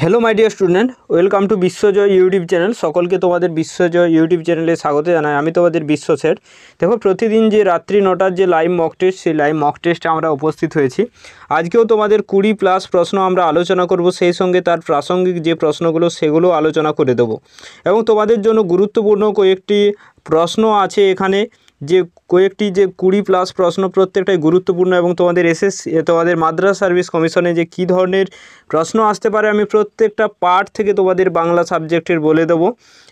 hello my dear student welcome to Biswajoy YouTube channel সকলকে তোমাদের বিশ্বজয় YouTube চ্যানেলে স্বাগত জানাই আমি তোমাদের বিশ্ব স্যার দেখো প্রতিদিন যে রাত্রি নটার যে লাইভ মক টেস্ট সেই লাইভ মক টেস্টে আমরা উপস্থিত হয়েছি আজকেও তোমাদের কুড়ি প্লাস প্রশ্ন আমরা আলোচনা করব সেই সঙ্গে তার প্রাসঙ্গিক যে প্রশ্নগুলো সেগুলো আলোচনা করে দেব এবং তোমাদের জন্য গুরুত্বপূর্ণ কয়েকটি প্রশ্ন আছে এখানে যে কয়েকটি যে কুড়ি প্লাস প্রশ্ন প্রত্যেকটাই গুরুত্বপূর্ণ এবং তোমাদের এসএস তোমাদের মাদ্রাস সার্ভিস কমিশনে যে কি ধরনের প্রশ্ন আসতে পারে আমি প্রত্যেকটা পার্ট থেকে তোমাদের বাংলা সাবজেক্টের বলে দেবো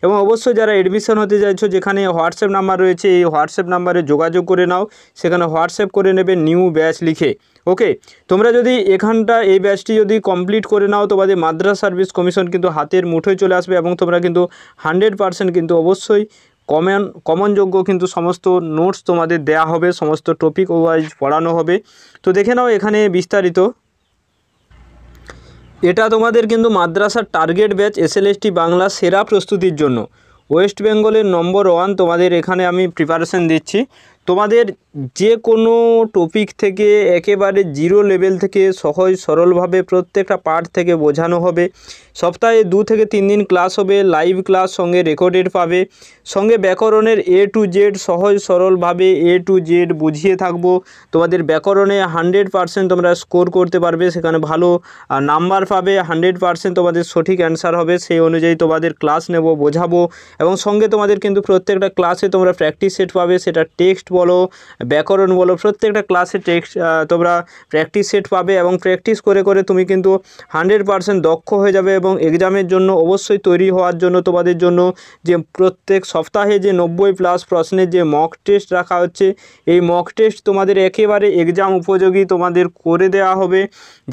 এবং অবশ্যই যারা এডমিশন হতে চাইছো যেখানে হোয়াটসঅ্যাপ নাম্বার রয়েছে এই হোয়াটসঅ্যাপ নাম্বারে যোগাযোগ করে নাও সেখানে হোয়াটসঅ্যাপ করে নেবে নিউ ব্যাচ লিখে ওকে তোমরা যদি এখানটা এই ব্যাচটি যদি কমপ্লিট করে নাও তোমাদের মাদ্রাস সার্ভিস কমিশন কিন্তু হাতের মুঠোয় চলে আসবে এবং তোমরা কিন্তু হান্ড্রেড পার্সেন্ট কিন্তু অবশ্যই কমন কমনযোগ্য কিন্তু সমস্ত নোটস তোমাদের দেয়া হবে সমস্ত টপিক ওয়াইজ পড়ানো হবে তো দেখে নাও এখানে বিস্তারিত এটা তোমাদের কিন্তু মাদ্রাসার টার্গেট ব্যাচ এসএলএসটি বাংলা সেরা প্রস্তুতির জন্য ওয়েস্ট বেঙ্গলের নম্বর ওয়ান তোমাদের এখানে আমি প্রিপারেশন দিচ্ছি তোমাদের যে কোনো টপিক থেকে একেবারে জিরো লেভেল থেকে সহজ সরলভাবে প্রত্যেকটা পার্ট থেকে বোঝানো হবে সপ্তাহে দু থেকে তিন দিন ক্লাস হবে লাইভ ক্লাস সঙ্গে রেকর্ডেড পাবে সঙ্গে ব্যাকরণের এ টু জেড সহজ সরলভাবে এ টু জেড বুঝিয়ে থাকবো তোমাদের ব্যাকরণে হান্ড্রেড পারসেন্ট তোমরা স্কোর করতে পারবে সেখানে ভালো নাম্বার পাবে হান্ড্রেড পারসেন্ট তোমাদের সঠিক অ্যান্সার হবে সেই অনুযায়ী তোমাদের ক্লাস নেব বোঝাবো এবং সঙ্গে তোমাদের কিন্তু প্রত্যেকটা ক্লাসে তোমরা প্র্যাকটিস সেট পাবে সেটা টেক্সট বলো ব্যাকরণ বলো প্রত্যেকটা ক্লাসে টেক্সট তোমরা প্র্যাকটিস সেট পাবে এবং প্র্যাকটিস করে করে তুমি কিন্তু হান্ড্রেড পারসেন্ট দক্ষ হয়ে যাবে এবং এক্সামের জন্য অবশ্যই তৈরি হওয়ার জন্য তোমাদের জন্য যে প্রত্যেক সপ্তাহে যে নব্বই প্লাস প্রশ্নের যে মক টেস্ট রাখা হচ্ছে এই মক টেস্ট তোমাদের একেবারে এক্সাম উপযোগী তোমাদের করে দেওয়া হবে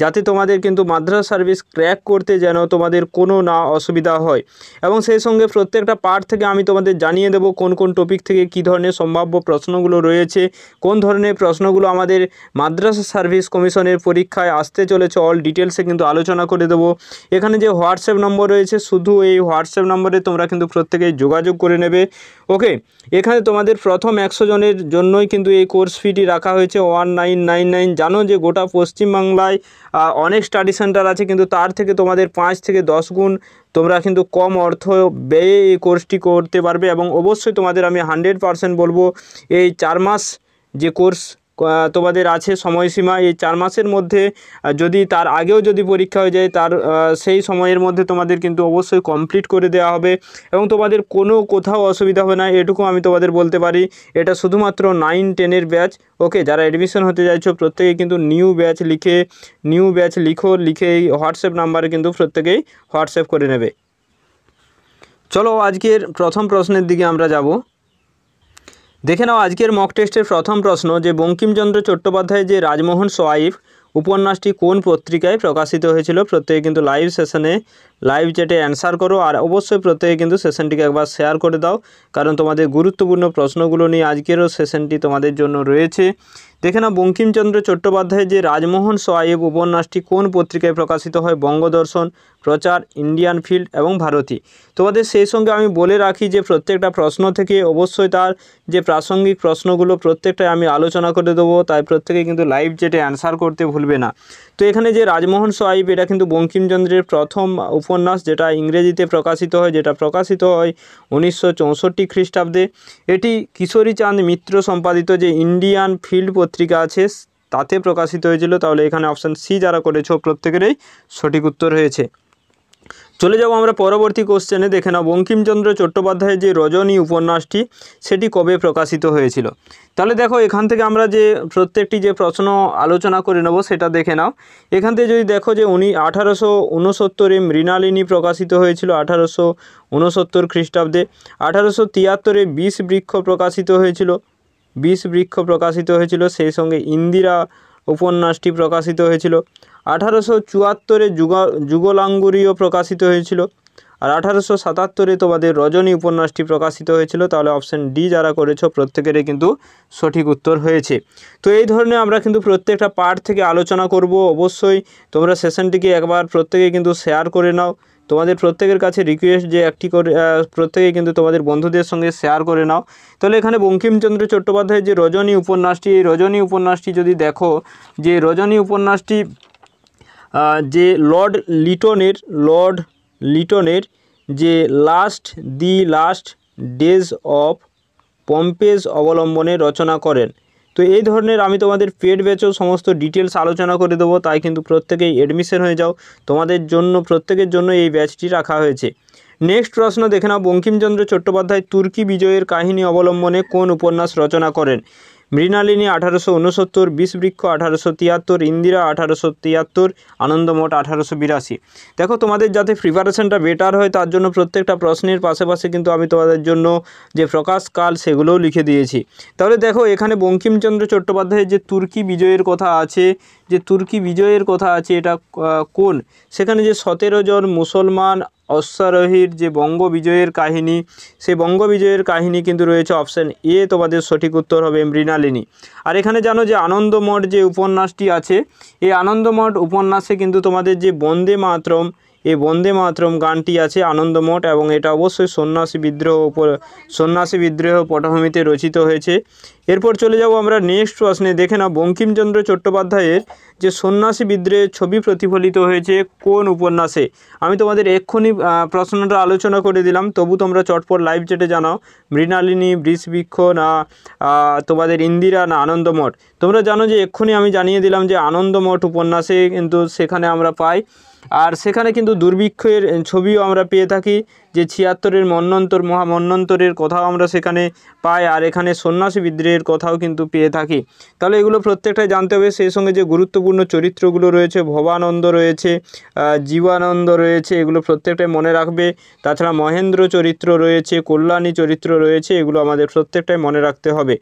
যাতে তোমাদের কিন্তু মাদ্রাস সার্ভিস ক্র্যাক করতে যেন তোমাদের কোনো না অসুবিধা হয় এবং সেই সঙ্গে প্রত্যেকটা পার্ট থেকে আমি তোমাদের জানিয়ে দেব কোন কোন টপিক থেকে কি ধরনের সম্ভাব্য প্রশ্নগুলো রয়েছে কোন ধরনের প্রশ্নগুলো আমাদের মাদ্রাসা সার্ভিস কমিশনের পরীক্ষায় আসতে চলেছে অল ডিটেলসে কিন্তু আলোচনা করে দেবো এখানে যে হোয়াটসঅ্যাপ নম্বর রয়েছে শুধু এই হোয়াটসঅ্যাপ নম্বরে তোমরা কিন্তু প্রত্যেকেই যোগাযোগ করে নেবে ওকে এখানে তোমাদের প্রথম একশো জনের জন্যই কিন্তু এই কোর্স ফিটি রাখা হয়েছে ওয়ান নাইন নাইন নাইন জানো যে গোটা পশ্চিমবাংলায় অনেক স্টাডি সেন্টার আছে কিন্তু তার থেকে তোমাদের পাঁচ থেকে দশ গুণ তোমরা কিন্তু কম অর্থ ব্যয়ে এই কোর্সটি করতে পারবে এবং অবশ্যই তোমাদের আমি হান্ড্রেড পারসেন্ট বলবো এই চার মাস যে কোর্স তোমাদের আছে সময়সীমা এই চার মাসের মধ্যে যদি তার আগেও যদি পরীক্ষা হয়ে যায় তার সেই সময়ের মধ্যে তোমাদের কিন্তু অবশ্যই কমপ্লিট করে দেওয়া হবে এবং তোমাদের কোনো কোথাও অসুবিধা হবে না এটুকু আমি তোমাদের বলতে পারি এটা শুধুমাত্র নাইন টেনের ব্যাচ ওকে যারা অ্যাডমিশন হতে চাইছো প্রত্যেকেই কিন্তু নিউ ব্যাচ লিখে নিউ ব্যাচ লিখো লিখে এই হোয়াটসঅ্যাপ নাম্বারে কিন্তু প্রত্যেকেই হোয়াটসঅ্যাপ করে নেবে চলো আজকের প্রথম প্রশ্নের দিকে আমরা যাবো দেখে নাও আজকের মক টেস্টের প্রথম প্রশ্ন যে বঙ্কিমচন্দ্র চট্টোপাধ্যায় যে রাজমোহন সোয়াইফ উপন্যাসটি কোন পত্রিকায় প্রকাশিত হয়েছিল প্রত্যেকে কিন্তু লাইভ সেশনে লাইভ চ্যাটে অ্যান্সার করো আর অবশ্যই প্রত্যেকে কিন্তু সেশনটিকে একবার শেয়ার করে দাও কারণ তোমাদের গুরুত্বপূর্ণ প্রশ্নগুলো নিয়ে আজকেরও সেশনটি তোমাদের জন্য রয়েছে দেখে না বঙ্কিমচন্দ্র চট্টোপাধ্যায়ের যে রাজমোহন সোয়াইব উপন্যাসটি কোন পত্রিকায় প্রকাশিত হয় বঙ্গদর্শন প্রচার ইন্ডিয়ান ফিল্ড এবং ভারতী তোমাদের সেই সঙ্গে আমি বলে রাখি যে প্রত্যেকটা প্রশ্ন থেকে অবশ্যই তার যে প্রাসঙ্গিক প্রশ্নগুলো প্রত্যেকটাই আমি আলোচনা করে দেবো তাই প্রত্যেকে কিন্তু লাইভ জেটে অ্যান্সার করতে ভুলবে না তো এখানে যে রাজমোহন সাহেব এটা কিন্তু বঙ্কিমচন্দ্রের প্রথম উপন্যাস যেটা ইংরেজিতে প্রকাশিত হয় যেটা প্রকাশিত হয় উনিশশো চৌষট্টি খ্রিস্টাব্দে এটি কিশোরী চাঁদ মিত্র সম্পাদিত যে ইন্ডিয়ান ফিল্ড পত্রিকা আছে তাতে প্রকাশিত হয়েছিল তাহলে এখানে অপশান সি যারা করেছ প্রত্যেকেরই সঠিক উত্তর হয়েছে চলে যাব আমরা পরবর্তী কোশ্চেনে দেখে নাও বঙ্কিমচন্দ্র চট্টোপাধ্যায়ের যে রজনী উপন্যাসটি সেটি কবে প্রকাশিত হয়েছিল তাহলে দেখো এখান থেকে আমরা যে প্রত্যেকটি যে প্রশ্ন আলোচনা করে নেব সেটা দেখে নাও এখান থেকে যদি দেখো যে উনি আঠারোশো উনসত্তরে মৃণালিনী প্রকাশিত হয়েছিল আঠারোশো উনসত্তর খ্রিস্টাব্দে আঠারোশো তিয়াত্তরে বিষ বৃক্ষ প্রকাশিত হয়েছিল বিষ বৃক্ষ প্রকাশিত হয়েছিল সেই সঙ্গে ইন্দিরা উপন্যাসটি প্রকাশিত হয়েছিল আঠারোশো চুয়াত্তরে যুগা যুগলাঙ্গুরিও প্রকাশিত হয়েছিল আর আঠারোশো সাতাত্তরে তোমাদের রজনী উপন্যাসটি প্রকাশিত হয়েছিল তাহলে অপশান ডি যারা করেছো প্রত্যেকেরই কিন্তু সঠিক উত্তর হয়েছে তো এই ধরনের আমরা কিন্তু প্রত্যেকটা পার্ট থেকে আলোচনা করব অবশ্যই তোমরা সেশনটিকে একবার প্রত্যেকে কিন্তু শেয়ার করে নাও তোমাদের প্রত্যেকের কাছে রিকোয়েস্ট যে একটি করে প্রত্যেকে কিন্তু তোমাদের বন্ধুদের সঙ্গে শেয়ার করে নাও তাহলে এখানে বঙ্কিমচন্দ্র চট্টোপাধ্যায়ের যে রজনী উপন্যাসটি এই রজনী উপন্যাসটি যদি দেখো যে রজনী উপন্যাসটি যে লর্ড লিটনের লর্ড লিটনের যে last the last days of Pompeii অবলম্বনে রচনা করেন তো এই ধরনের আমি তোমাদের পেড ব্যাচও সমস্ত ডিটেলস আলোচনা করে দেবো তাই কিন্তু প্রত্যেকেই অ্যাডমিশন হয়ে যাও তোমাদের জন্য প্রত্যেকের জন্য এই ব্যাচটি রাখা হয়েছে নেক্সট প্রশ্ন দেখে নাও বঙ্কিমচন্দ্র চট্টোপাধ্যায় তুর্কি বিজয়ের কাহিনী অবলম্বনে কোন উপন্যাস রচনা করেন মৃণালিনী আঠারোশো উনসত্তর বিষবৃক্ষ আঠারোশো তিয়াত্তর ইন্দিরা আঠারোশো তিয়াত্তর আনন্দমঠ আঠারোশো বিরাশি দেখো তোমাদের যাতে প্রিপারেশানটা বেটার হয় তার জন্য প্রত্যেকটা প্রশ্নের পাশাপাশি কিন্তু আমি তোমাদের জন্য যে প্রকাশকাল সেগুলোও লিখে দিয়েছি তাহলে দেখো এখানে বঙ্কিমচন্দ্র চট্টোপাধ্যায়ের যে তুর্কি বিজয়ের কথা আছে যে তুর্কি বিজয়ের কথা আছে এটা কোন সেখানে যে সতেরো জন মুসলমান অশ্বারোহীর যে বঙ্গ বিজয়ের কাহিনী সেই বঙ্গ বিজয়ের কাহিনী কিন্তু রয়েছে অপশান এ তোমাদের সঠিক উত্তর হবে মৃণালিনী আর এখানে জানো যে আনন্দমঠ যে উপন্যাসটি আছে এই আনন্দমঠ উপন্যাসে কিন্তু তোমাদের যে বন্দে মাতরম এই বন্দে মাতরম গানটি আছে আনন্দমঠ এবং এটা অবশ্যই সন্ন্যাসী বিদ্রোহ সন্ন্যাসী বিদ্রোহ পটভূমিতে রচিত হয়েছে এরপর চলে যাব আমরা নেক্সট প্রশ্নে দেখে না বঙ্কিমচন্দ্র চট্টোপাধ্যায়ের যে সন্ন্যাসী বিদ্রোহের ছবি প্রতিফলিত হয়েছে কোন উপন্যাসে আমি তোমাদের এক্ষুনি প্রশ্নটা আলোচনা করে দিলাম তবু তোমরা চটপট লাইভ চেটে জানাও মৃণালিনী বৃষবৃক্ষ না তোমাদের ইন্দিরা না আনন্দমঠ তোমরা জানো যে এক্ষুনি আমি জানিয়ে দিলাম যে আনন্দমঠ উপন্যাসে কিন্তু সেখানে আমরা পাই আর সেখানে কিন্তু দুর্ভিক্ষের ছবিও আমরা পেয়ে থাকি যে ছিয়াত্তরের মন্নন্তর মহামন্নন্তরের কথাও আমরা সেখানে পাই আর এখানে সন্ন্যাসী বিদ্রোহের কথাও কিন্তু পেয়ে থাকি তাহলে এগুলো প্রত্যেকটাই জানতে হবে সেই সঙ্গে যে গুরুত্বপূর্ণ চরিত্রগুলো রয়েছে ভবানন্দ রয়েছে জীবানন্দ রয়েছে এগুলো প্রত্যেকটাই মনে রাখবে তাছাড়া মহেন্দ্র চরিত্র রয়েছে কল্যাণী চরিত্র রয়েছে এগুলো আমাদের প্রত্যেকটাই মনে রাখতে হবে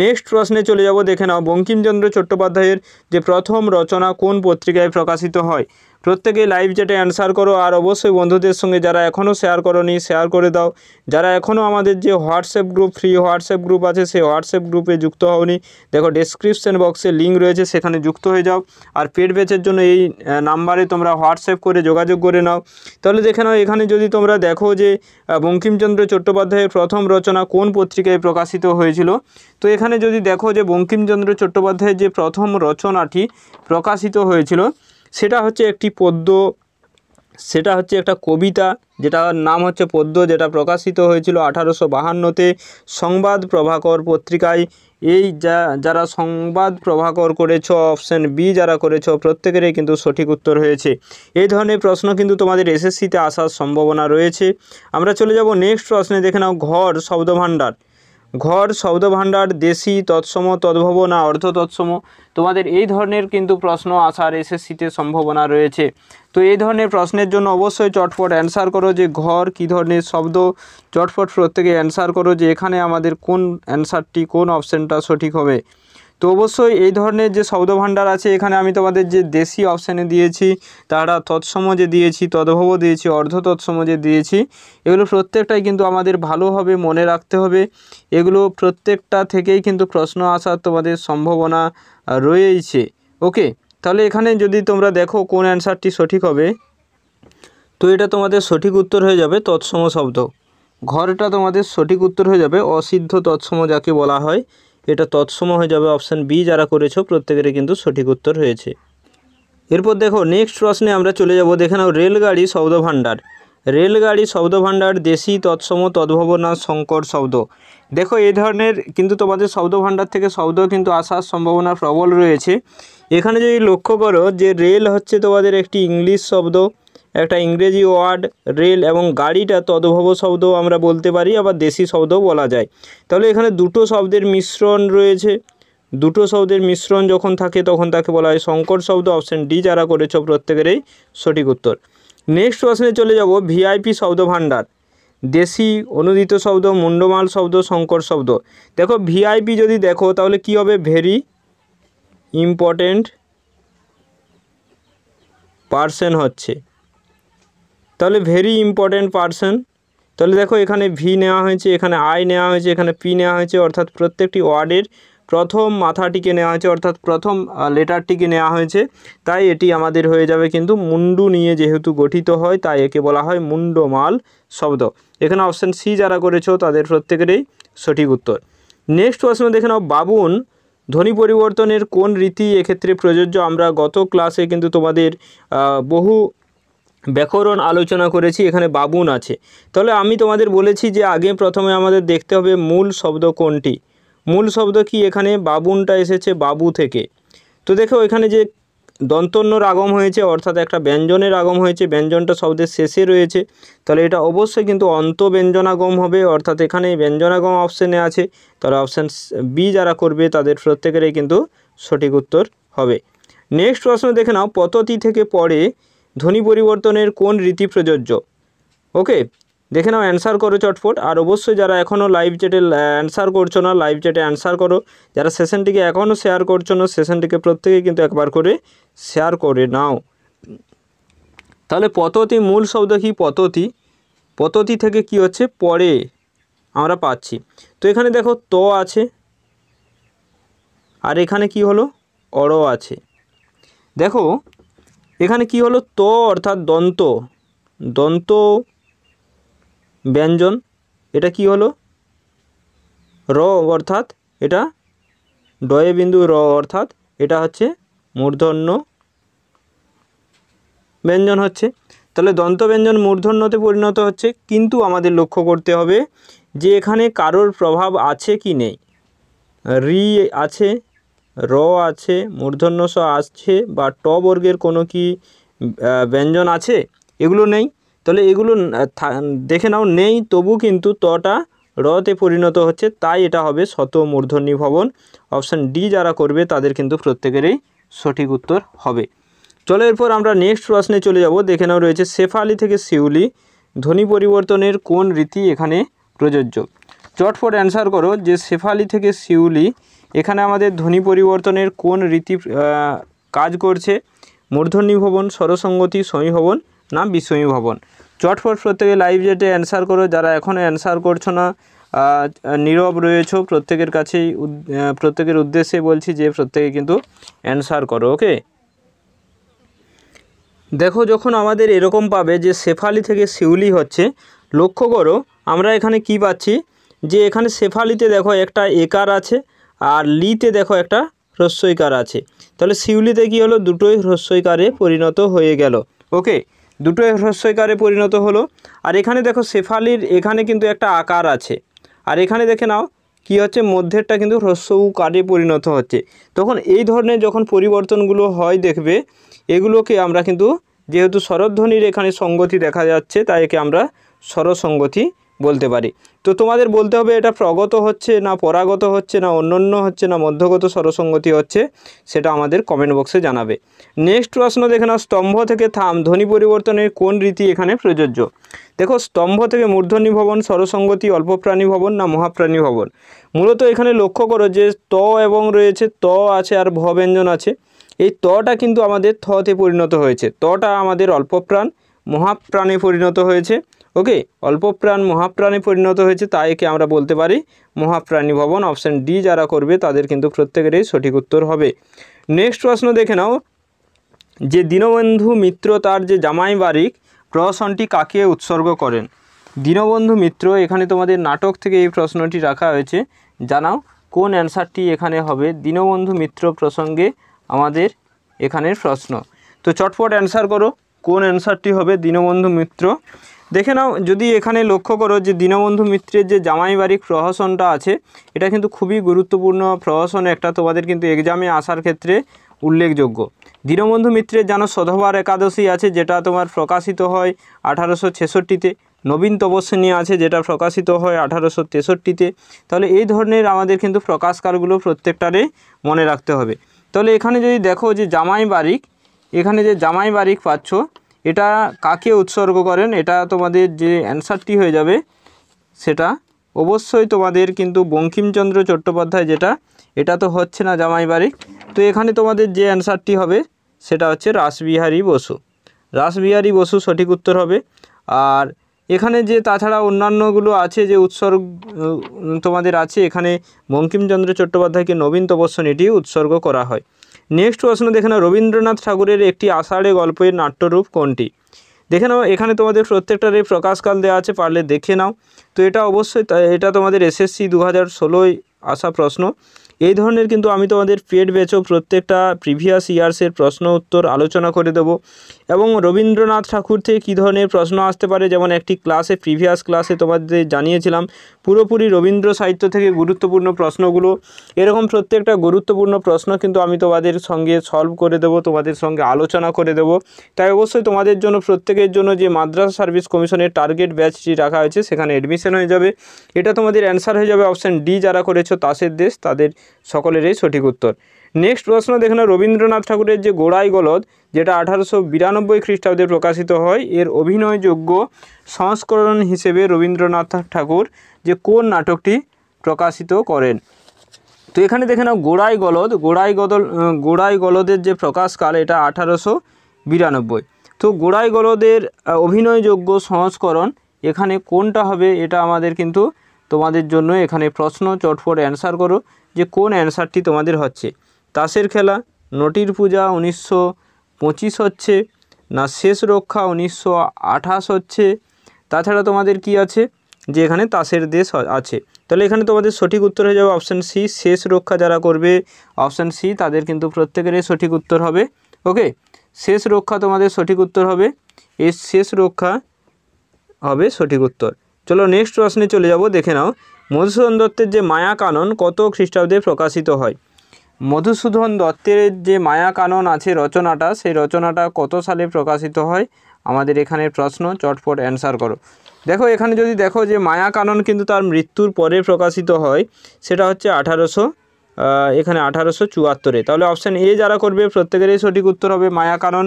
নেক্সট প্রশ্নে চলে যাব দেখে নাও বঙ্কিমচন্দ্র চট্টোপাধ্যায়ের যে প্রথম রচনা কোন পত্রিকায় প্রকাশিত হয় প্রত্যেকেই লাইভ চ্যাটে অ্যান্সার করো আর অবশ্যই বন্ধুদের সঙ্গে যারা এখনও শেয়ার করনি শেয়ার করে দাও যারা এখনও আমাদের যে WhatsApp group free WhatsApp group আছে সেই হোয়াটসঅ্যাপ গ্রুপে যুক্ত হওনি দেখো ডেসক্রিপশন বক্সে লিঙ্ক রয়েছে সেখানে যুক্ত হয়ে যাও আর পেট বেচের জন্য এই নাম্বারে তোমরা হোয়াটসঅ্যাপ করে যোগাযোগ করে নাও তাহলে দেখে নাও এখানে যদি তোমরা দেখো যে বঙ্কিমচন্দ্র চট্টোপাধ্যায়ের প্রথম রচনা কোন পত্রিকায় প্রকাশিত হয়েছিল তো এখানে যদি দেখো যে বঙ্কিমচন্দ্র চট্টোপাধ্যায়ের যে প্রথম রচনাটি প্রকাশিত হয়েছিল সেটা হচ্ছে একটি পদ্য সেটা হচ্ছে একটা কবিতা যেটার নাম হচ্ছে পদ্য যেটা প্রকাশিত হয়েছিল আঠারোশো বাহান্নতে সংবাদ প্রভাকর পত্রিকায় এই যা যারা সংবাদ প্রভাকর করেছ অপশান বি যারা করেছ প্রত্যেকেরই কিন্তু সঠিক উত্তর হয়েছে এই ধরনের প্রশ্ন কিন্তু তোমাদের এসএসসিতে আসার সম্ভাবনা রয়েছে আমরা চলে যাব নেক্সট প্রশ্নে দেখে নাও ঘর শব্দভাণ্ডার ঘর শব্দভাণ্ডার দেশি তৎসম তদ্ভব না অর্ধ তৎসম তোমাদের এই ধরনের কিন্তু প্রশ্ন আসার এসএসসিতে সম্ভাবনা রয়েছে তো এই ধরনের প্রশ্নের জন্য অবশ্যই চটপট অ্যান্সার করো যে ঘর কি ধরনের শব্দ চটপট প্রত্যেকে অ্যান্সার করো যে এখানে আমাদের কোন অ্যান্সারটি কোন অপশানটা সঠিক হবে তো অবশ্যই এই ধরনের যে শব্দভাণ্ডার ভাণ্ডার আছে এখানে আমি তোমাদের যে দেশি অপশানে দিয়েছি তারা তৎসম যে দিয়েছি তদ্ভব দিয়েছি অর্ধ তৎসম যে দিয়েছি এগুলো প্রত্যেকটাই কিন্তু আমাদের ভালোভাবে মনে রাখতে হবে এগুলো প্রত্যেকটা থেকেই কিন্তু প্রশ্ন আসার তোমাদের সম্ভাবনা রয়েইছে ওকে তাহলে এখানে যদি তোমরা দেখো কোন অ্যান্সারটি সঠিক হবে তো এটা তোমাদের সঠিক উত্তর হয়ে যাবে তৎসম শব্দ ঘরটা তোমাদের সঠিক উত্তর হয়ে যাবে অসিদ্ধ তৎসম যাকে বলা হয় এটা তৎসম হয়ে যাবে অপশান বি যারা করেছো প্রত্যেকেরই কিন্তু সঠিক উত্তর হয়েছে এরপর দেখো নেক্সট প্রশ্নে আমরা চলে যাব দেখে নাও রেলগাড়ি শব্দ ভাণ্ডার রেলগাড়ি শব্দ ভাণ্ডার দেশি তৎসম তদ্ভবনা সংকট শব্দ দেখো এই ধরনের কিন্তু তোমাদের শব্দ ভাণ্ডার থেকে শব্দ কিন্তু আসার সম্ভাবনা প্রবল রয়েছে এখানে যদি লক্ষ্য করো যে রেল হচ্ছে তোমাদের একটি ইংলিশ শব্দ একটা ইংরেজি ওয়ার্ড রেল এবং গাড়িটা তদ্ভব শব্দ আমরা বলতে পারি আবার দেশি শব্দও বলা যায় তাহলে এখানে দুটো শব্দের মিশ্রণ রয়েছে দুটো শব্দের মিশ্রণ যখন থাকে তখন তাকে বলা হয় সংকট শব্দ অপশান ডি যারা করেছ প্রত্যেকেরই সঠিক উত্তর নেক্সট প্রশ্নে চলে যাব ভিআইপি শব্দ ভাণ্ডার দেশি অনুদিত শব্দ মুন্ডমাল শব্দ শঙ্কর শব্দ দেখো ভিআইপি যদি দেখো তাহলে কি হবে ভেরি ইম্পর্টেন্ট পার্সেন হচ্ছে তাহলে ভেরি ইম্পর্ট্যান্ট পার্সন তাহলে দেখো এখানে ভি নেওয়া হয়েছে এখানে আই নেওয়া হয়েছে এখানে পি নেওয়া হয়েছে অর্থাৎ প্রত্যেকটি ওয়ার্ডের প্রথম মাথাটিকে নেওয়া হয়েছে অর্থাৎ প্রথম লেটারটিকে নেওয়া হয়েছে তাই এটি আমাদের হয়ে যাবে কিন্তু মুন্ডু নিয়ে যেহেতু গঠিত হয় তাই একে বলা হয় মুন্ডমাল শব্দ এখানে অপশান সি যারা করেছো তাদের প্রত্যেকেরই সঠিক উত্তর নেক্সট প্রশ্ন দেখে নাও বাবুন ধ্বনি পরিবর্তনের কোন রীতি এক্ষেত্রে প্রযোজ্য আমরা গত ক্লাসে কিন্তু তোমাদের বহু ব্যাকরণ আলোচনা করেছি এখানে বাবুন আছে তাহলে আমি তোমাদের বলেছি যে আগে প্রথমে আমাদের দেখতে হবে মূল শব্দ কোনটি মূল শব্দ কি এখানে বাবুনটা এসেছে বাবু থেকে তো দেখো এখানে যে দন্তন্যর আগম হয়েছে অর্থাৎ একটা ব্যঞ্জনের আগম হয়েছে ব্যঞ্জনটা শব্দের শেষে রয়েছে তাহলে এটা অবশ্যই কিন্তু অন্ত ব্যঞ্জনাগম হবে অর্থাৎ এখানে ব্যঞ্জনাগম অপশানে আছে তাহলে অপশান বি যারা করবে তাদের প্রত্যেকেরই কিন্তু সঠিক উত্তর হবে নেক্সট প্রশ্ন দেখে নাও পততি থেকে পরে ধ্বনি পরিবর্তনের কোন রীতি প্রযোজ্য ওকে দেখে নাও অ্যান্সার করো চটফট আর অবশ্যই যারা এখনও লাইভ চ্যাটে অ্যান্সার করছো না লাইভ চ্যাটে অ্যান্সার করো যারা সেশনটিকে এখনও শেয়ার করছো না সেশনটিকে প্রত্যেকে কিন্তু একবার করে শেয়ার করে নাও তাহলে পততি মূল শব্দ কি পততি পততি থেকে কি হচ্ছে পরে আমরা পাচ্ছি তো এখানে দেখো ত আছে আর এখানে কি হলো অড় আছে দেখো এখানে কি হলো ত অর্থাৎ দন্ত দন্ত ব্যঞ্জন এটা কি হলো র অর্থাৎ এটা ডয়ে বিন্দু র অর্থাৎ এটা হচ্ছে মূর্ধন্য ব্যঞ্জন হচ্ছে তাহলে দন্ত ব্যঞ্জন মূর্ধন্যতে পরিণত হচ্ছে কিন্তু আমাদের লক্ষ্য করতে হবে যে এখানে কারোর প্রভাব আছে কি নেই রি আছে র আছে মূর্ধন্য স আসছে বা ট বর্গের কোনো কি ব্যঞ্জন আছে এগুলো নেই তাহলে এগুলো দেখে নাও নেই তবু কিন্তু তটা রতে পরিণত হচ্ছে তাই এটা হবে শত মূর্ধন্য ভবন অপশান ডি যারা করবে তাদের কিন্তু প্রত্যেকেরই সঠিক উত্তর হবে চলো এরপর আমরা নেক্সট প্রশ্নে চলে যাব দেখে নাও রয়েছে শেফালি থেকে শিউলি ধ্বনি পরিবর্তনের কোন রীতি এখানে প্রযোজ্য চটপট অ্যান্সার করো যে শেফালি থেকে শিউলি এখানে আমাদের ধ্বনি পরিবর্তনের কোন রীতি কাজ করছে মূর্ধন্য ভবন স্বরসঙ্গতি সমীভবন না বিস্ময়ী ভবন চটফট প্রত্যেকে লাইভ জেটে অ্যান্সার করো যারা এখনও অ্যান্সার করছো না নীরব রয়েছ প্রত্যেকের কাছেই প্রত্যেকের উদ্দেশ্যে বলছি যে প্রত্যেকে কিন্তু অ্যান্সার করো ওকে দেখো যখন আমাদের এরকম পাবে যে শেফালি থেকে শিউলি হচ্ছে লক্ষ্য করো আমরা এখানে কি পাচ্ছি যে এখানে শেফালিতে দেখো একটা একার আছে আর লিতে দেখো একটা হ্রস্বইকার আছে তাহলে শিউলিতে কি হলো দুটোই হ্রস্বইকারে পরিণত হয়ে গেল ওকে দুটোই হ্রস্বইকারে পরিণত হলো আর এখানে দেখো শেফালির এখানে কিন্তু একটা আকার আছে আর এখানে দেখে নাও কি হচ্ছে মধ্যেরটা কিন্তু হ্রস্বউ কারে পরিণত হচ্ছে তখন এই ধরনের যখন পরিবর্তনগুলো হয় দেখবে এগুলোকে আমরা কিন্তু যেহেতু স্বরধ্বনির এখানে সঙ্গতি দেখা যাচ্ছে তাই একে আমরা স্বরসঙ্গতি বলতে পারি তো তোমাদের বলতে হবে এটা প্রগত হচ্ছে না পরাগত হচ্ছে না অন্যান্য হচ্ছে না মধ্যগত স্বরসঙ্গতি হচ্ছে সেটা আমাদের কমেন্ট বক্সে জানাবে নেক্সট প্রশ্ন দেখে না স্তম্ভ থেকে থাম ধ্বনি পরিবর্তনের কোন রীতি এখানে প্রযোজ্য দেখো স্তম্ভ থেকে মূর্ধনি ভবন স্বরসঙ্গতি অল্পপ্রাণী ভবন না মহাপ্রাণী ভবন মূলত এখানে লক্ষ্য করো যে ত এবং রয়েছে ত আছে আর ভ ব্যঞ্জন আছে এই তটা কিন্তু আমাদের থতে পরিণত হয়েছে তটা আমাদের অল্পপ্রাণ মহাপ্রাণে পরিণত হয়েছে ওকে অল্প প্রাণ মহাপ্রাণে পরিণত হয়েছে তাই একে আমরা বলতে পারি মহাপ্রাণী ভবন অপশান ডি যারা করবে তাদের কিন্তু প্রত্যেকেরই সঠিক উত্তর হবে নেক্সট প্রশ্ন দেখে নাও যে দীনবন্ধু মিত্র তার যে জামাই বারিক প্রহসনটি কাকে উৎসর্গ করেন দীনবন্ধু মিত্র এখানে তোমাদের নাটক থেকে এই প্রশ্নটি রাখা হয়েছে জানাও কোন অ্যান্সারটি এখানে হবে দীনবন্ধু মিত্র প্রসঙ্গে আমাদের এখানের প্রশ্ন তো চটপট অ্যান্সার করো কোন অ্যান্সারটি হবে দীনবন্ধু মিত্র দেখে নাও যদি এখানে লক্ষ্য করো যে দীনবন্ধু মিত্রের যে জামাই বাড়ি প্রহসনটা আছে এটা কিন্তু খুবই গুরুত্বপূর্ণ প্রহসন একটা তোমাদের কিন্তু এক্সামে আসার ক্ষেত্রে উল্লেখযোগ্য দীনবন্ধু মিত্রের যেন সধবার একাদশী আছে যেটা তোমার প্রকাশিত হয় আঠারোশো ছেষট্টিতে নবীন তপস্বিনী আছে যেটা প্রকাশিত হয় আঠারোশো তেষট্টিতে তাহলে এই ধরনের আমাদের কিন্তু প্রকাশকারগুলো প্রত্যেকটারে মনে রাখতে হবে তাহলে এখানে যদি দেখো যে জামাই বারিক এখানে যে জামাই বারিক পাচ্ছ এটা কাকে উৎসর্গ করেন এটা তোমাদের যে অ্যান্সারটি হয়ে যাবে সেটা অবশ্যই তোমাদের কিন্তু বঙ্কিমচন্দ্র চট্টোপাধ্যায় যেটা এটা তো হচ্ছে না জামাই বাড়ি তো এখানে তোমাদের যে অ্যান্সারটি হবে সেটা হচ্ছে রাসবিহারী বসু রাসবিহারী বসু সঠিক উত্তর হবে আর এখানে যে তাছাড়া অন্যান্যগুলো আছে যে উৎসর্গ তোমাদের আছে এখানে বঙ্কিমচন্দ্র চট্টোপাধ্যায়কে নবীন তপস্বনীটি উৎসর্গ করা হয় নেক্সট প্রশ্ন দেখে নাও রবীন্দ্রনাথ ঠাকুরের একটি আষাঢ়ে গল্পের নাট্যরূপ কোনটি দেখে নাও এখানে তোমাদের প্রত্যেকটার এই প্রকাশকাল দেওয়া আছে পারলে দেখে নাও তো এটা অবশ্যই এটা তোমাদের এসএসসি দু হাজার ষোলোয় আসা প্রশ্ন এই ধরনের কিন্তু আমি তোমাদের পেড বেচো প্রত্যেকটা প্রিভিয়াস ইয়ার্সের প্রশ্ন উত্তর আলোচনা করে দেব এবং রবীন্দ্রনাথ ঠাকুর থেকে কী ধরনের প্রশ্ন আসতে পারে যেমন একটি ক্লাসে প্রিভিয়াস ক্লাসে তোমাদের জানিয়েছিলাম পুরোপুরি রবীন্দ্র সাহিত্য থেকে গুরুত্বপূর্ণ প্রশ্নগুলো এরকম প্রত্যেকটা গুরুত্বপূর্ণ প্রশ্ন কিন্তু আমি তোমাদের সঙ্গে সলভ করে দেব তোমাদের সঙ্গে আলোচনা করে দেব তাই অবশ্যই তোমাদের জন্য প্রত্যেকের জন্য যে মাদ্রাসা সার্ভিস কমিশনের টার্গেট ব্যাচটি রাখা হয়েছে সেখানে অ্যাডমিশন হয়ে যাবে এটা তোমাদের অ্যান্সার হয়ে যাবে অপশান ডি যারা করেছো তাসের দেশ তাদের সকলেরই সঠিক উত্তর নেক্সট প্রশ্ন দেখুন রবীন্দ্রনাথ ঠাকুরের যে গোড়াই গলদ যেটা আঠারোশো বিরানব্বই খ্রিস্টাব্দে প্রকাশিত হয় এর অভিনয়যোগ্য সংস্করণ হিসেবে রবীন্দ্রনাথ ঠাকুর যে কোন নাটকটি প্রকাশিত করেন তো এখানে দেখে নাও গোড়াই গলদ গোড়াই গদল গোড়াই গলদের যে প্রকাশকাল এটা আঠারোশো বিরানব্বই তো গোড়াই গলদের অভিনয়যোগ্য সংস্করণ এখানে কোনটা হবে এটা আমাদের কিন্তু তোমাদের জন্য এখানে প্রশ্ন চটফট অ্যান্সার করো যে কোন অ্যান্সারটি তোমাদের হচ্ছে তাসের খেলা নটির পূজা উনিশশো পঁচিশ হচ্ছে না শেষ রক্ষা উনিশশো আঠাশ হচ্ছে তাছাড়া তোমাদের কি আছে যে এখানে তাসের দেশ আছে তাহলে এখানে তোমাদের সঠিক উত্তর হয়ে যাবে অপশান সি শেষ রক্ষা যারা করবে অপশান সি তাদের কিন্তু প্রত্যেকেরই সঠিক উত্তর হবে ওকে শেষ রক্ষা তোমাদের সঠিক উত্তর হবে এ শেষ রক্ষা হবে সঠিক উত্তর চলো নেক্সট প্রশ্নে চলে যাব দেখে নাও মধুসূদন দত্তের যে মায়া কানন কত খ্রিস্টাব্দে প্রকাশিত হয় মধুসূদন দত্তের যে মায়া কানন আছে রচনাটা সেই রচনাটা কত সালে প্রকাশিত হয় আমাদের এখানের প্রশ্ন চটপট অ্যান্সার করো দেখো এখানে যদি দেখো যে মায়া কানন কিন্তু তার মৃত্যুর পরে প্রকাশিত হয় সেটা হচ্ছে আঠারোশো এখানে আঠারোশো চুয়াত্তরে তাহলে অপশান এ যারা করবে প্রত্যেকেরই সঠিক উত্তর হবে মায়া কানন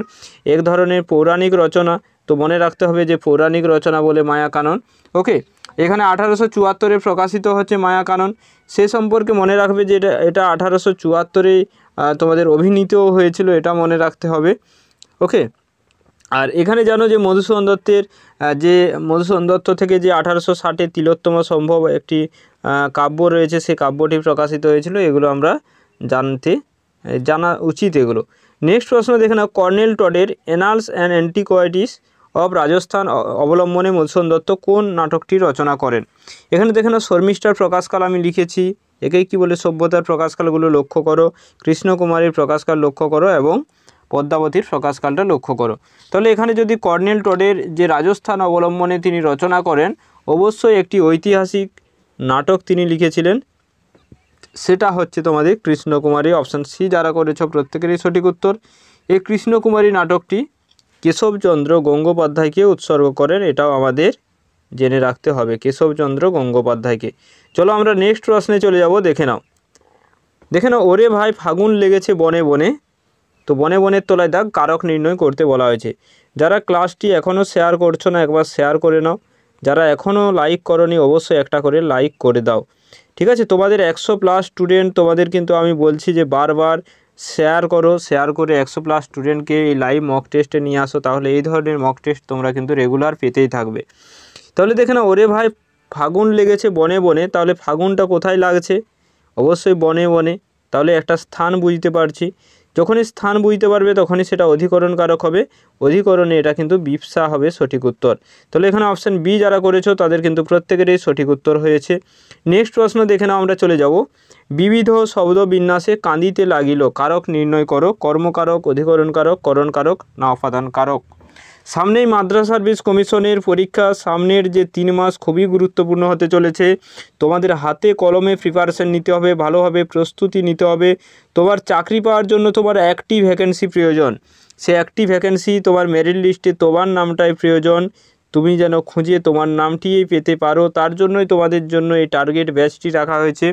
এক ধরনের পৌরাণিক রচনা তো মনে রাখতে হবে যে পৌরাণিক রচনা বলে মায়া কানন ওকে এখানে আঠারোশো চুয়াত্তরে প্রকাশিত হচ্ছে মায়াকানন সে সম্পর্কে মনে রাখবে যে এটা এটা আঠারোশো চুয়াত্তরে তোমাদের অভিনীতও হয়েছিল এটা মনে রাখতে হবে ওকে আর এখানে জানো যে মধুসূদন দত্তের যে মধুসূদন দত্ত থেকে যে আঠারোশো ষাটে তিলোত্তম সম্ভব একটি কাব্য রয়েছে সে কাব্যটি প্রকাশিত হয়েছিল এগুলো আমরা জানতে জানা উচিত এগুলো নেক্সট প্রশ্ন দেখে নাও কর্নেল টডের annals and antiquities of Rajasthan অবলম্বনে মধুসূদন দত্ত কোন নাটকটি রচনা করেন এখানে দেখে না শর্মিষ্ঠার প্রকাশকাল আমি লিখেছি একেই কি বলে সভ্যতার প্রকাশকালগুলো লক্ষ্য করো কৃষ্ণকুমারীর প্রকাশকাল লক্ষ্য করো এবং পদ্মাবতীর প্রকাশকালটা লক্ষ্য করো তাহলে এখানে যদি কর্নেল টডের যে রাজস্থান অবলম্বনে তিনি রচনা করেন অবশ্যই একটি ঐতিহাসিক নাটক তিনি লিখেছিলেন সেটা হচ্ছে তোমাদের কৃষ্ণকুমারী অপশান সি যারা করেছ প্রত্যেকেরই সঠিক উত্তর এই কৃষ্ণকুমারী নাটকটি কেশবচন্দ্র গঙ্গোপাধ্যায়কে উৎসর্গ করেন এটাও আমাদের জেনে রাখতে হবে কেশবচন্দ্র গঙ্গোপাধ্যায়কে চলো আমরা নেক্সট প্রশ্নে চলে যাব দেখে নাও দেখে নাও ওরে ভাই ফাগুন লেগেছে বনে বনে তো বনে বনের তলায় দাগ কারক নির্ণয় করতে বলা হয়েছে যারা ক্লাসটি এখনও শেয়ার করছো না একবার শেয়ার করে নাও যারা এখনও লাইক করনি অবশ্যই একটা করে লাইক করে দাও ঠিক আছে তোমাদের একশো প্লাস স্টুডেন্ট তোমাদের কিন্তু আমি বলছি যে বারবার শেয়ার করো শেয়ার করে একশো প্লাস স্টুডেন্টকে এই লাইভ মক টেস্টে নিয়ে আসো তাহলে এই ধরনের মক টেস্ট তোমরা কিন্তু রেগুলার পেতেই থাকবে তাহলে দেখে না ওরে ভাই ফাগুন লেগেছে বনে বনে তাহলে ফাগুনটা কোথায় লাগছে অবশ্যই বনে বনে তাহলে একটা স্থান বুঝতে পারছি যখনই স্থান বুঝতে পারবে তখনই সেটা অধিকরণকারক হবে অধিকরণে এটা কিন্তু বিপসা হবে সঠিক উত্তর তাহলে এখানে অপশান বি যারা করেছো তাদের কিন্তু প্রত্যেকেরই সঠিক উত্তর হয়েছে নেক্সট প্রশ্ন দেখে নাও আমরা চলে যাব বিবিধ শব্দবিন্যাসে কাঁদিতে লাগিল কারক নির্ণয় করো কর্মকারক অধিকরণকারক করণকারক না উপাদানকারক সামনেই মাদ্রাস সার্ভিস কমিশনের পরীক্ষা সামনের যে তিন মাস খুবই গুরুত্বপূর্ণ হতে চলেছে তোমাদের হাতে কলমে প্রিপারেশন নিতে হবে ভালোভাবে প্রস্তুতি নিতে হবে তোমার চাকরি পাওয়ার জন্য তোমার একটি ভ্যাকেন্সি প্রয়োজন সে একটি ভ্যাকেন্সি তোমার মেরিট লিস্টে তোমার নামটাই প্রয়োজন তুমি যেন খুঁজে তোমার নামটিই পেতে পারো তার জন্যই তোমাদের জন্য এই টার্গেট ব্যাচটি রাখা হয়েছে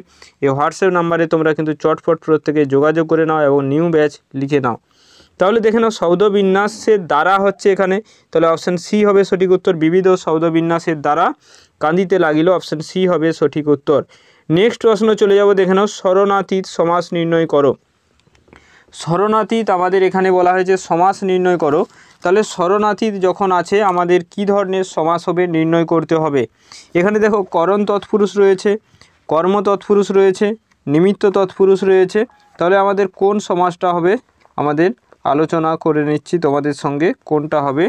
এই হোয়াটসঅ্যাপ নাম্বারে তোমরা কিন্তু চটফট থেকে যোগাযোগ করে নাও এবং নিউ ব্যাচ লিখে নাও তাহলে দেখে নাও শব্দবিন্যাসের দ্বারা হচ্ছে এখানে তাহলে অপশান সি হবে সঠিক উত্তর বিবিধ শব্দবিন্যাসের দ্বারা কান্দিতে লাগিল অপশান সি হবে সঠিক উত্তর নেক্সট প্রশ্ন চলে যাব দেখে নাও শরণাতীত সমাস নির্ণয় করো শরণাতীত আমাদের এখানে বলা হয়েছে সমাস নির্ণয় করো তাহলে শরণার্থী যখন আছে আমাদের কি ধরনের সমাস হবে নির্ণয় করতে হবে এখানে দেখো করণ তৎপুরুষ রয়েছে কর্ম তৎপুরুষ রয়েছে নিমিত্ত তৎপুরুষ রয়েছে তাহলে আমাদের কোন সমাজটা হবে আমাদের আলোচনা করে নিচ্ছি তোমাদের সঙ্গে কোনটা হবে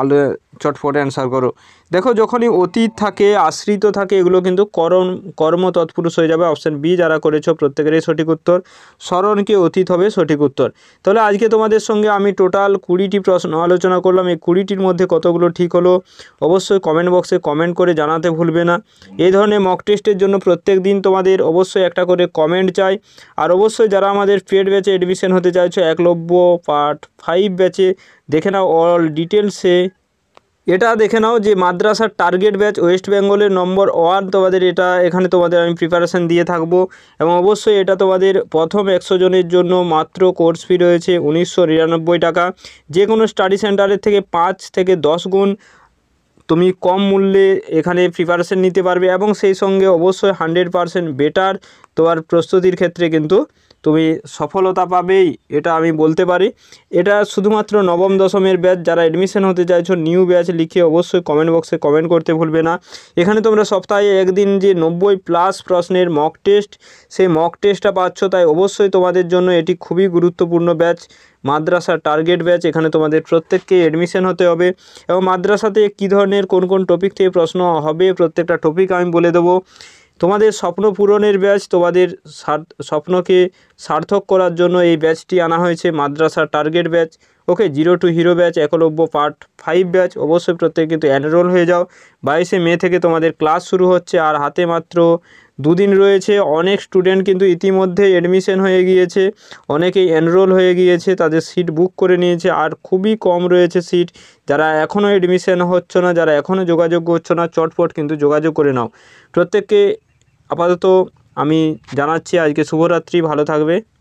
আলো চটপটে অ্যান্সার করো দেখো যখনই অতীত থাকে আশ্রিত থাকে এগুলো কিন্তু করণ কর্ম তৎপুরুষ হয়ে যাবে অপশান বি যারা করেছো প্রত্যেকেরই সঠিক উত্তর স্মরণকে অতীত হবে সঠিক উত্তর তাহলে আজকে তোমাদের সঙ্গে আমি টোটাল কুড়িটি প্রশ্ন আলোচনা করলাম এই কুড়িটির মধ্যে কতগুলো ঠিক হলো অবশ্যই কমেন্ট বক্সে কমেন্ট করে জানাতে ভুলবে না এই ধরনের মক টেস্টের জন্য প্রত্যেক দিন তোমাদের অবশ্যই একটা করে কমেন্ট চাই আর অবশ্যই যারা আমাদের পেড ব্যাচে অ্যাডমিশন হতে চাইছো একলব্য পার্ট ফাইভ ব্যাচে দেখে নাও অল ডিটেলসে এটা দেখে নাও যে মাদ্রাসার টার্গেট ব্যাচ ওয়েস্ট বেঙ্গলের নম্বর ওয়ান তোমাদের এটা এখানে তোমাদের আমি প্রিপারেশান দিয়ে থাকব এবং অবশ্যই এটা তোমাদের প্রথম একশো জনের জন্য মাত্র কোর্স ফি রয়েছে উনিশশো টাকা যে কোনো স্টাডি সেন্টারের থেকে পাঁচ থেকে দশ গুণ তুমি কম মূল্যে এখানে প্রিপারেশান নিতে পারবে এবং সেই সঙ্গে অবশ্যই হান্ড্রেড পারসেন্ট বেটার তোমার প্রস্তুতির ক্ষেত্রে কিন্তু তুমি সফলতা পাবেই এটা আমি বলতে পারি এটা শুধুমাত্র নবম দশমের ব্যাচ যারা অ্যাডমিশন হতে চাইছো নিউ ব্যাচ লিখে অবশ্যই কমেন্ট বক্সে কমেন্ট করতে ভুলবে না এখানে তোমরা সপ্তাহে একদিন যে নব্বই প্লাস প্রশ্নের মক টেস্ট সেই মক টেস্টটা পাচ্ছ তাই অবশ্যই তোমাদের জন্য এটি খুবই গুরুত্বপূর্ণ ব্যাচ মাদ্রাসা টার্গেট ব্যাচ এখানে তোমাদের প্রত্যেককে অ্যাডমিশন হতে হবে এবং মাদ্রাসাতে কী ধরনের কোন কোন টপিক থেকে প্রশ্ন হবে প্রত্যেকটা টপিক আমি বলে দেবো তোমাদের স্বপ্ন পূরণের ব্যাচ তোমাদের স্বপ্নকে সার্থক করার জন্য এই ব্যাচটি আনা হয়েছে মাদ্রাসা target batch okay zero to hero batch Eklavya part five batch অবশ্যই প্রত্যেক কিন্তু অ্যানরোল হয়ে যাও বাইশে মে থেকে তোমাদের ক্লাস শুরু হচ্ছে আর হাতে মাত্র দুদিন রয়েছে অনেক স্টুডেন্ট কিন্তু ইতিমধ্যে অ্যাডমিশন হয়ে গিয়েছে অনেকেই এনরোল হয়ে গিয়েছে তাদের সিট বুক করে নিয়েছে আর খুবই কম রয়েছে সিট যারা এখনও অ্যাডমিশন হচ্ছে না যারা এখনও যোগাযোগ হচ্ছে না চটপট কিন্তু যোগাযোগ করে নাও প্রত্যেককে আপাতত আমি জানাচ্ছি আজকে শুভরাত্রি ভালো থাকবে